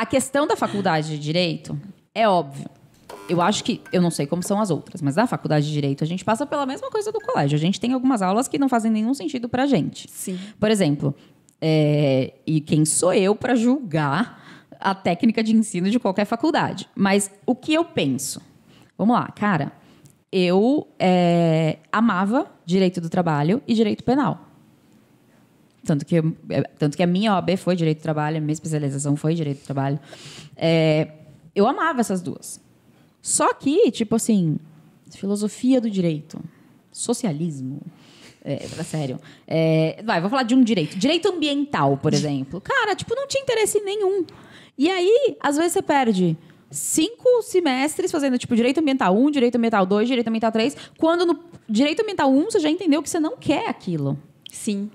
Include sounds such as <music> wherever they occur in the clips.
A questão da faculdade de direito é óbvio. Eu acho que, eu não sei como são as outras, mas na faculdade de direito a gente passa pela mesma coisa do colégio. A gente tem algumas aulas que não fazem nenhum sentido pra gente. Sim. Por exemplo, é, e quem sou eu para julgar a técnica de ensino de qualquer faculdade? Mas o que eu penso? Vamos lá, cara. Eu é, amava direito do trabalho e direito penal. Tanto que, é, tanto que a minha OAB foi Direito do Trabalho, a minha especialização foi Direito do Trabalho. É, eu amava essas duas. Só que, tipo assim, filosofia do direito, socialismo, é, sério. É, vai, vou falar de um direito. Direito ambiental, por exemplo. Cara, tipo, não tinha interesse nenhum. E aí, às vezes, você perde cinco semestres fazendo, tipo, direito ambiental 1, direito ambiental 2, direito ambiental 3, quando no direito ambiental 1 você já entendeu que você não quer aquilo. Sim.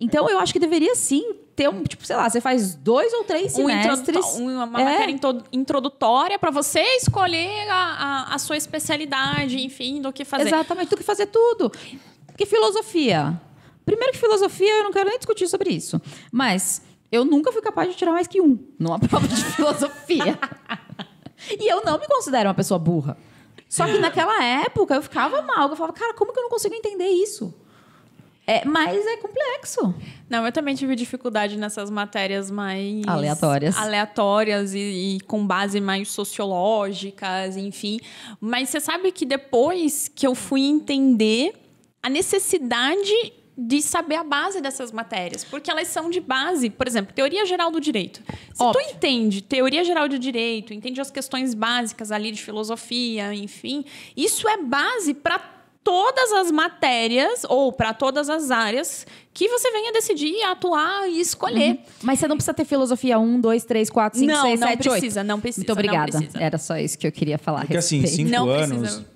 Então eu acho que deveria sim ter um, tipo, sei lá, você faz dois ou três um semestres. uma matéria é. introdutória para você escolher a, a, a, sua especialidade, enfim, do que fazer. Exatamente, do que fazer tudo. Porque filosofia. Primeiro que filosofia, eu não quero nem discutir sobre isso. Mas eu nunca fui capaz de tirar mais que um numa <laughs> prova de filosofia. e eu não me considero uma pessoa burra. Só que é. naquela época eu ficava mal, eu falava, cara, como que eu não consigo entender isso? É, mas é complexo. Não, eu também tive dificuldade nessas matérias mais. Aleatórias. Aleatórias e, e com base mais sociológicas, enfim. Mas você sabe que depois que eu fui entender a necessidade de saber a base dessas matérias, porque elas são de base, por exemplo, teoria geral do direito. Se Óbvio. tu entende teoria geral do direito, entende as questões básicas ali de filosofia, enfim, isso é base para todas as matérias ou para todas as áreas que você venha decidir, atuar e escolher. Uhum. Mas você não precisa ter filosofia 1, 2, 3, 4, 5, não, 6, não 7, precisa, 8. Não precisa, Muito obrigada. Não precisa. Era só isso que eu queria falar. Porque assim, cinco não anos, precisa.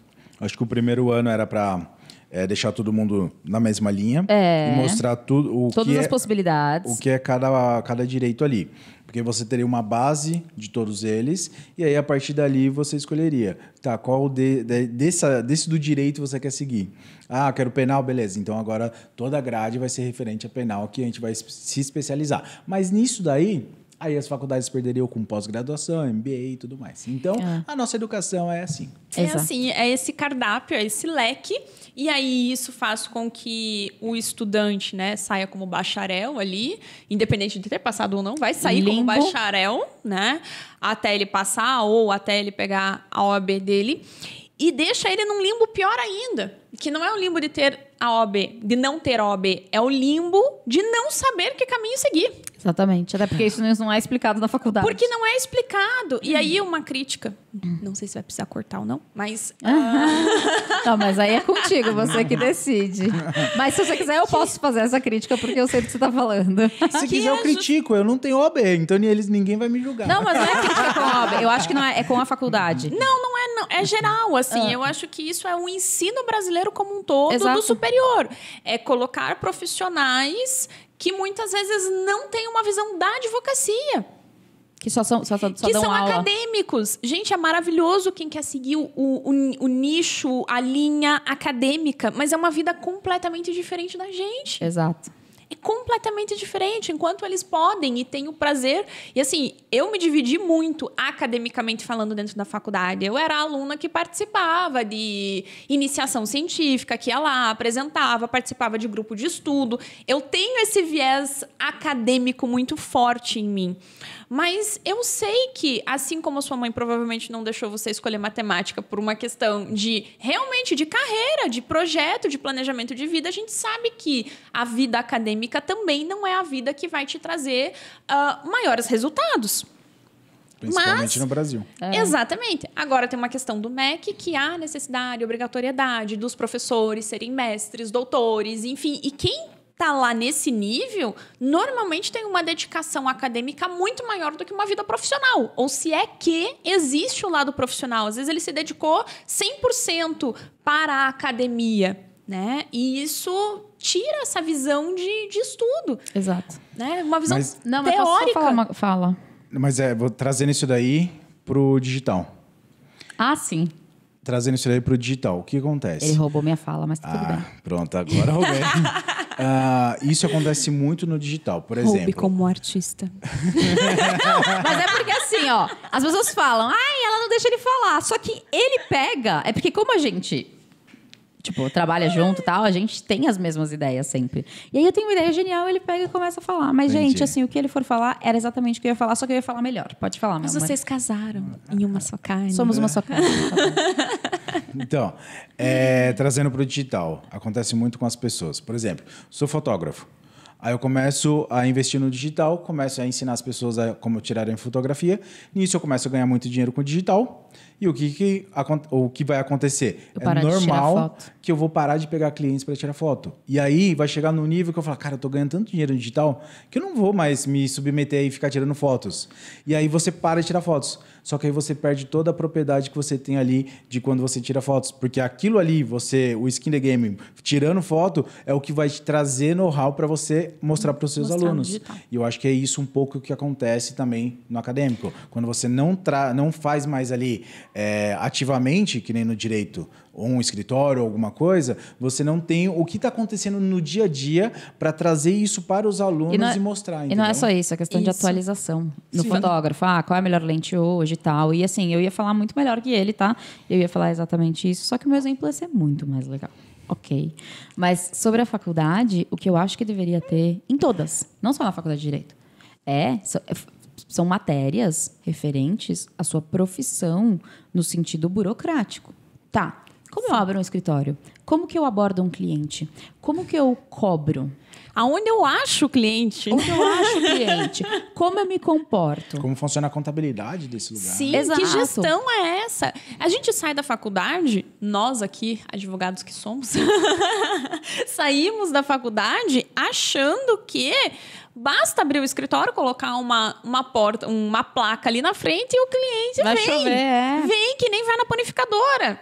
acho que o primeiro ano era para é, eh, deixar todo mundo na mesma linha é. e mostrar tudo o todas que as é, possibilidades, o que é cada, cada direito ali. Porque você teria uma base de todos eles, e aí a partir dali você escolheria. Tá, qual de, de, dessa, desse do direito você quer seguir? Ah, quero penal, beleza. Então agora toda a grade vai ser referente a penal que a gente vai se especializar. Mas nisso daí, Aí as faculdades perderiam com pós-graduação, MBA e tudo mais. Então, é. a nossa educação é assim. É Exato. assim, é esse cardápio, é esse leque. E aí isso faz com que o estudante, né, saia como bacharel ali, independente de ter passado ou não, vai sair Limbo. como bacharel, né, até ele passar ou até ele pegar a OAB dele e deixa ele num limbo pior ainda, que não é o limbo de ter a OB, de não ter OB, é o limbo de não saber que caminho seguir. Exatamente, até porque isso não é explicado na faculdade. Porque não é explicado. E hum. aí uma crítica, não sei se vai precisar cortar ou não, mas <laughs> ah. Não, mas aí é contigo, você que decide. Mas se você quiser eu posso fazer essa crítica porque eu sei do que você está falando. Se quiser eu é critico, eu não tenho OB, então eles ninguém vai me julgar. Não, mas não é crítica com a OB, eu acho que não é, é com a faculdade. Não, não é não, é geral, assim. Ah. Eu acho que isso é o um ensino brasileiro como um todo Exato. do superior. É colocar profissionais que muitas vezes não têm uma visão da advocacia. Que só são, só, só que são aula. acadêmicos. Gente, é maravilhoso quem quer seguir o, o, o, nicho, a linha acadêmica, mas é uma vida completamente diferente da gente. Exato é completamente diferente, enquanto eles podem e têm o prazer. E assim, eu me dividi muito academicamente falando dentro da faculdade. Eu era aluna que participava de iniciação científica, que ia lá, apresentava, participava de grupo de estudo. Eu tenho esse viés acadêmico muito forte em mim. Mas eu sei que, assim como a sua mãe provavelmente não deixou você escolher matemática por uma questão de realmente de carreira, de projeto, de planejamento de vida, a gente sabe que a vida acadêmica acadêmica também não é a vida que vai te trazer uh, maiores resultados. Principalmente Mas, no Brasil. É. Exatamente. Agora tem uma questão do MEC que há necessidade, obrigatoriedade dos professores serem mestres, doutores, enfim. E quem está lá nesse nível, normalmente tem uma dedicação acadêmica muito maior do que uma vida profissional. Ou se é que existe o lado profissional. Às vezes ele se dedicou 100% para a academia. Né? E isso tira essa visão de, de estudo. Exato. Né? Uma visão mas, não, mas teórica. Uma, fala. Mas é, vou trazendo isso daí pro digital. Ah, sim. Trazendo isso daí pro digital. O que acontece? Ele roubou minha fala, mas tá ah, tudo bem. Pronto, agora roubei. Uh, <laughs> isso acontece muito no digital, por exemplo. exemplo. como artista. não, <laughs> mas é porque assim, ó, as pessoas falam, ai, ela não deixa ele falar. Só que ele pega, é porque como a gente tipo, trabalha junto e tal, a gente tem as mesmas ideias sempre. E aí eu tenho uma ideia genial, ele pega e começa a falar. Mas, Entendi. gente, assim, o que ele for falar era exatamente o que eu ia falar, só que eu ia falar melhor. Pode falar, meu Mas amor. vocês casaram em uma só carne. Somos uma só carne. <laughs> então, é, trazendo para o digital, acontece muito com as pessoas. Por exemplo, sou fotógrafo. Aí eu começo a investir no digital, começo a ensinar as pessoas a como tirarem fotografia. Nisso eu começo a ganhar muito dinheiro com o digital. E o que, que, o que vai acontecer? é normal que eu vou parar de pegar clientes para tirar foto. E aí vai chegar no nível que eu falo, cara, eu tô ganhando tanto dinheiro no digital que eu não vou mais me submeter e ficar tirando fotos. E aí você para de tirar fotos. Só que aí você perde toda a propriedade que você tem ali de quando você tira fotos. Porque aquilo ali, você, o skin the game, tirando foto, é o que vai te trazer know-how para você mostrar para os seus alunos. E eu acho que é isso um pouco que acontece também no acadêmico. Quando você não, tra não faz mais ali é, ativamente, que nem no direito, um escritório, alguma coisa, você não tem o que está acontecendo no dia a dia para trazer isso para os alunos e, não, é- e mostrar. Entendeu? E não é só isso, é questão isso. de atualização. No Sim. fotógrafo, ah, qual é a melhor lente hoje e tal. E assim, eu ia falar muito melhor que ele, tá? Eu ia falar exatamente isso, só que o meu exemplo ia ser muito mais legal ok. Mas sobre a faculdade, o que eu acho que deveria ter, em todas, não só na faculdade de Direito, é, é são matérias referentes à sua profissão no sentido burocrático. Tá, como eu abro um escritório? Como que eu abordo um cliente? Como que eu cobro? Aonde eu acho o cliente? Né? Onde eu acho o cliente? Como eu me comporto? Como funciona a contabilidade desse lugar? Sim, Exato. que gestão é essa? A gente sai da faculdade, nós aqui, advogados que somos, <laughs> saímos da faculdade achando que Basta abrir o escritório, colocar uma, uma porta, uma placa ali na frente e o cliente vai vem. Chover, é. Vem que nem vai na panificadora.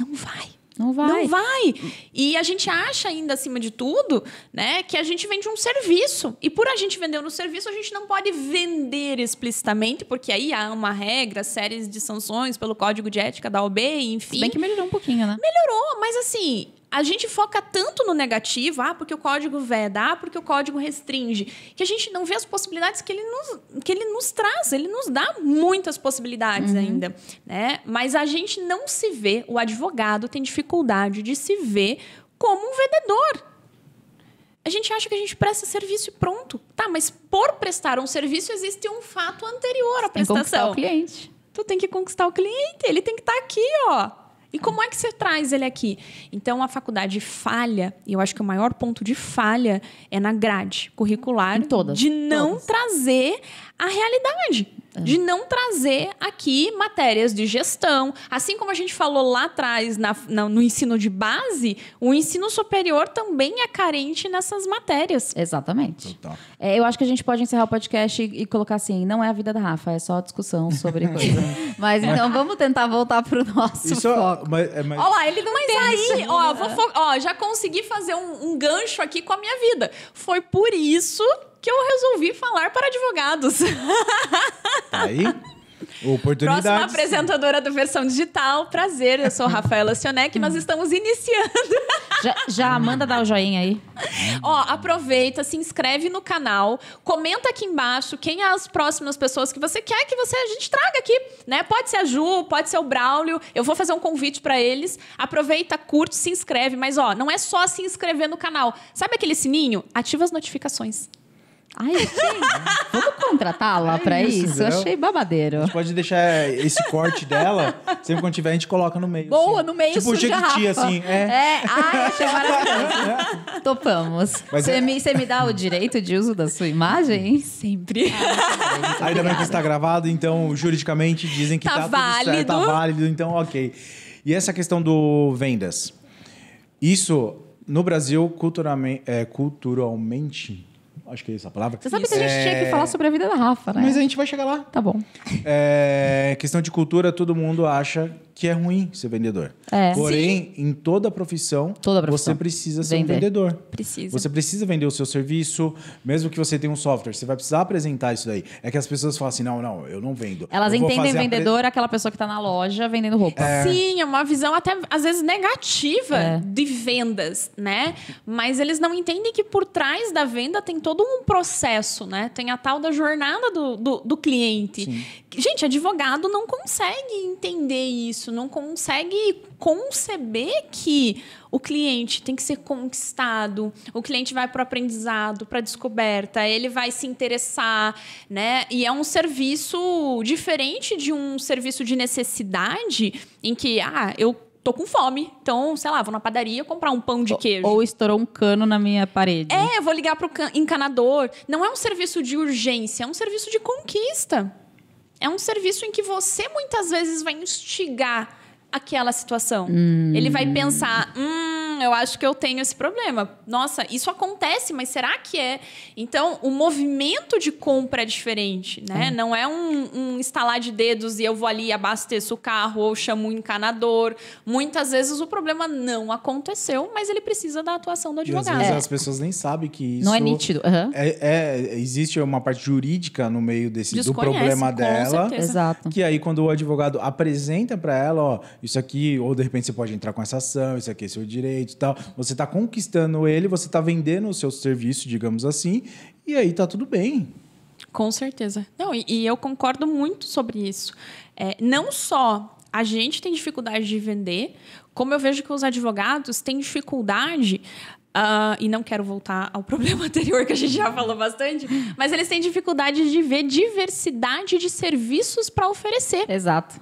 Não vai. Não vai. Não vai. E a gente acha ainda acima de tudo, né, que a gente vende um serviço. E por a gente vender um serviço, a gente não pode vender explicitamente, porque aí há uma regra, séries de sanções pelo Código de Ética da OB, enfim. Se bem que melhorou um pouquinho, né? Melhorou, mas assim, a gente foca tanto no negativo, ah, porque o código veda, ah, porque o código restringe, que a gente não vê as possibilidades que ele nos, que ele nos traz, ele nos dá muitas possibilidades uhum. ainda, né? Mas a gente não se vê, o advogado tem dificuldade de se ver como um vendedor. A gente acha que a gente presta serviço e pronto. Tá, mas por prestar um serviço existe um fato anterior à prestação. Tem que conquistar o cliente. Tu tem que conquistar o cliente, ele tem que estar tá aqui, ó e como é que você traz ele aqui? Então, a faculdade falha, e eu acho que o maior ponto de falha é na grade curricular. Em todas. De não todas. trazer a realidade de não trazer aqui matérias de gestão. Assim como a gente falou lá atrás na, na, no ensino de base, o ensino superior também é carente nessas matérias. Exatamente. É, eu acho que a gente pode encerrar o podcast e, e, colocar assim: não é a vida da Rafa, é só discussão sobre <laughs> coisa. mas então vamos tentar voltar para o nosso Isso, é, foco. Mas, é, mas... Olha lá, ele não mas aí, ó, vou, ó, já consegui fazer um, um gancho aqui com a minha vida. Foi por isso que eu resolvi falar para advogados. <laughs> Tá aí? Oportunidade. Próxima apresentadora do Versão Digital. Prazer, eu sou Rafaela Sionek. e nós estamos iniciando. <laughs> Já, já manda dar o joinha aí. Ó, aproveita, se inscreve no canal, comenta aqui embaixo quem é as próximas pessoas que você quer que você a gente traga aqui, né? Pode ser a Ju, pode ser o Braulio. Eu vou fazer um convite para eles. Aproveita, curte, se inscreve, mas ó, não é só se inscrever no canal. Sabe aquele sininho? Ativa as notificações. Ai, achei. vamos contratá-la é pra isso? isso? Achei babadeiro. A gente pode deixar esse corte dela, sempre quando tiver, a gente coloca no meio. Boa, assim. no meio Tipo o Jequiti, assim. É. é, ai, achei maravilhoso. É. <laughs> Topamos. Você é... me, me, dá o direito de uso da sua imagem? Sempre. Ah, Ainda bem que está gravado, então juridicamente dizem que tá, tá válido. Certo, tá válido, então ok. E essa questão do vendas. Isso, no Brasil, é, culturalmente... culturalmente Acho que é essa a palavra. Você sabe Isso. que a gente é, tinha que falar sobre a vida da Rafa, né? Mas a gente vai chegar lá. Tá bom. É, questão de cultura, todo mundo acha que é ruim ser vendedor. É. Porém, Sim. em toda profissão, toda profissão, você precisa ser vender. um vendedor. Precisa. Você precisa vender o seu serviço, mesmo que você tenha um software. Você vai precisar apresentar isso daí. É que as pessoas falam assim: não, não, eu não vendo. Elas eu entendem vendedor aquela pessoa que está na loja vendendo roupa. É. Sim, é uma visão até às vezes negativa é. de vendas, né? Mas eles não entendem que por trás da venda tem todo um processo, né? Tem a tal da jornada do, do, do cliente. Sim. Gente, advogado não consegue entender isso isso, não consegue conceber que o cliente tem que ser conquistado, o cliente vai para o aprendizado, para a descoberta, ele vai se interessar, né? E é um serviço diferente de um serviço de necessidade em que, ah, eu tô com fome. Então, sei lá, vou na padaria comprar um pão de queijo. Ou, estourou um cano na minha parede. É, vou ligar pro encanador. Não é um serviço de urgência, é um serviço de conquista é um serviço em que você muitas vezes vai instigar aquela situação. Hum. Ele vai pensar, hum, eu acho que eu tenho esse problema. Nossa, isso acontece, mas será que é? Então, o movimento de compra é diferente, né? Hum. Não é um, um estalar de dedos e eu vou ali e abasteço o carro ou chamo o um encanador. Muitas vezes o problema não aconteceu, mas ele precisa da atuação do advogado. E às vezes é. as pessoas nem sabem que isso... Não é nítido. Uhum. É, é, existe uma parte jurídica no meio desse, do problema dela. Certeza. Exato. Que aí, quando o advogado apresenta para ela, ó, isso aqui, ou de repente você pode entrar com essa ação, isso aqui é seu direito, e tal. Você está conquistando ele, você está vendendo o seu serviço, digamos assim, e aí está tudo bem. Com certeza. Não, e, e eu concordo muito sobre isso. É, não só a gente tem dificuldade de vender, como eu vejo que os advogados têm dificuldade Uh, e não quero voltar ao problema <laughs> anterior que a gente já falou bastante, mas eles têm dificuldade de ver diversidade de serviços para oferecer. Exato.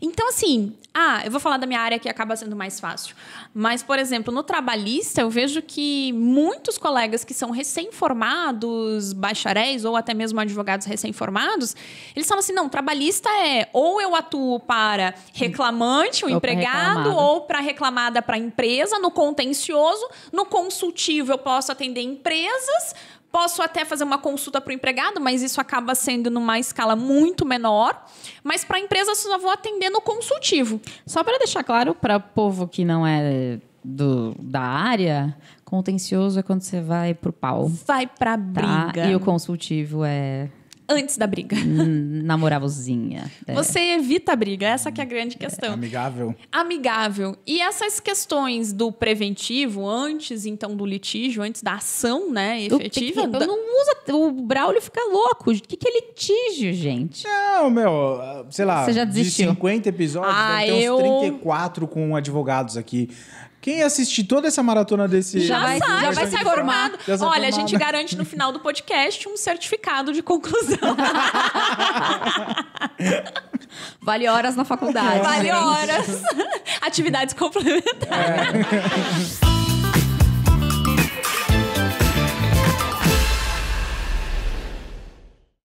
Então, assim, ah, eu vou falar da minha área que acaba sendo mais fácil. Mas, por exemplo, no trabalhista, eu vejo que muitos colegas que são recém-formados, bacharéis ou até mesmo advogados recém-formados, eles falam assim: não, trabalhista é ou eu atuo para reclamante, o ou empregado, né? pra ou para reclamada para a empresa, no contencioso, no contencioso consultivo, eu posso atender empresas, Posso até fazer uma consulta para o empregado, mas isso acaba sendo numa escala muito menor. Mas para empresas eu só vou atender no consultivo. Só para deixar claro para povo que não é do, da área, contencioso é quando você vai para o pau. Vai para a tá? briga. Tá? E o consultivo é antes da briga. Hum, namoravozinha. É. Você evita a briga, essa que é a grande questão. É, amigável. Amigável. E essas questões do preventivo, antes então do litígio, antes da ação, né, efetiva. que, não usa, o Braulio fica louco. O que, que é litígio, gente? Não, meu, sei lá, Você já desistiu. de 50 episódios, ah, deve ter eu... uns 34 com advogados aqui. Quem assistir toda essa maratona desse. Já, vai, já, já vai ser formado. Olha, a gente garante no final do podcast um certificado de conclusão. <laughs> vale horas na faculdade. Vale horas. Atividades complementares. É.